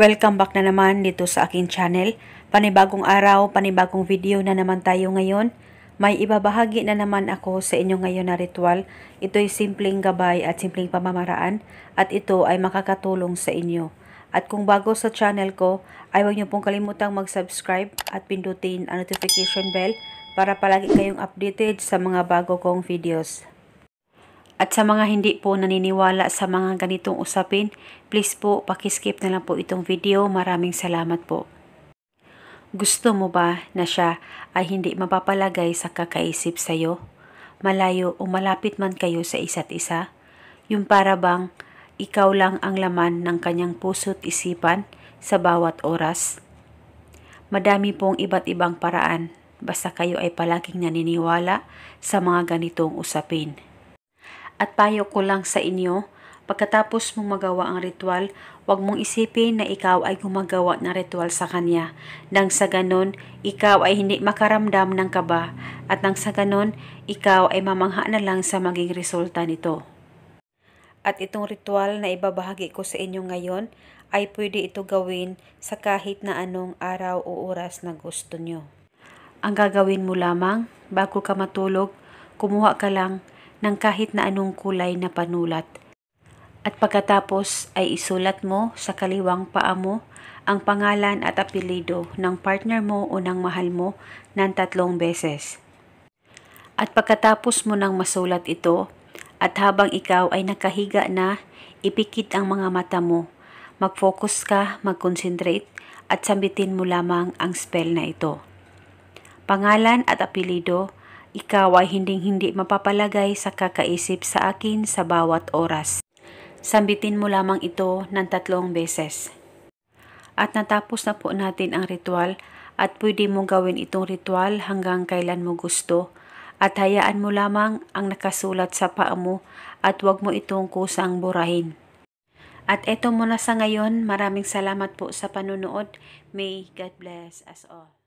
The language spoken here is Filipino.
Welcome back na naman dito sa akin channel. Panibagong araw, panibagong video na naman tayo ngayon. May ibabahagi na naman ako sa inyo ngayon na ritual. Ito'y simpleng gabay at simpleng pamamaraan at ito ay makakatulong sa inyo. At kung bago sa channel ko, ay huwag niyo pong kalimutang mag-subscribe at pindutin ang notification bell para palagi kayong updated sa mga bago kong videos. At sa mga hindi po naniniwala sa mga ganitong usapin, please po pakiskip na lang po itong video. Maraming salamat po. Gusto mo ba na siya ay hindi mapapalagay sa kakaisip sa'yo? Malayo o malapit man kayo sa isa't isa? Yung para bang ikaw lang ang laman ng kanyang puso't isipan sa bawat oras? Madami pong iba't ibang paraan basta kayo ay palaging naniniwala sa mga ganitong usapin. At payo ko lang sa inyo, pagkatapos mong magawa ang ritual, huwag mong isipin na ikaw ay gumagawa ng ritual sa kanya. Nang sa ganon, ikaw ay hindi makaramdam ng kaba at nang sa ganon, ikaw ay mamangha na lang sa maging resulta nito. At itong ritual na ibabahagi ko sa inyo ngayon ay pwede ito gawin sa kahit na anong araw o oras na gusto nyo. Ang gagawin mo lamang bago ka matulog, kumuha ka lang ng kahit na anong kulay na panulat. At pagkatapos ay isulat mo sa kaliwang paa mo ang pangalan at apelido ng partner mo o ng mahal mo ng tatlong beses. At pagkatapos mo nang masulat ito, at habang ikaw ay nakahiga na, ipikit ang mga mata mo. Mag-focus ka, mag-concentrate, at sambitin mo lamang ang spell na ito. Pangalan at apelido ikaw ay hinding-hindi mapapalagay sa kakaisip sa akin sa bawat oras. Sambitin mo lamang ito ng tatlong beses. At natapos na po natin ang ritual at pwede mong gawin itong ritual hanggang kailan mo gusto at hayaan mo lamang ang nakasulat sa paa mo at huwag mo itong kusang burahin. At eto muna sa ngayon, maraming salamat po sa panunood. May God bless us all.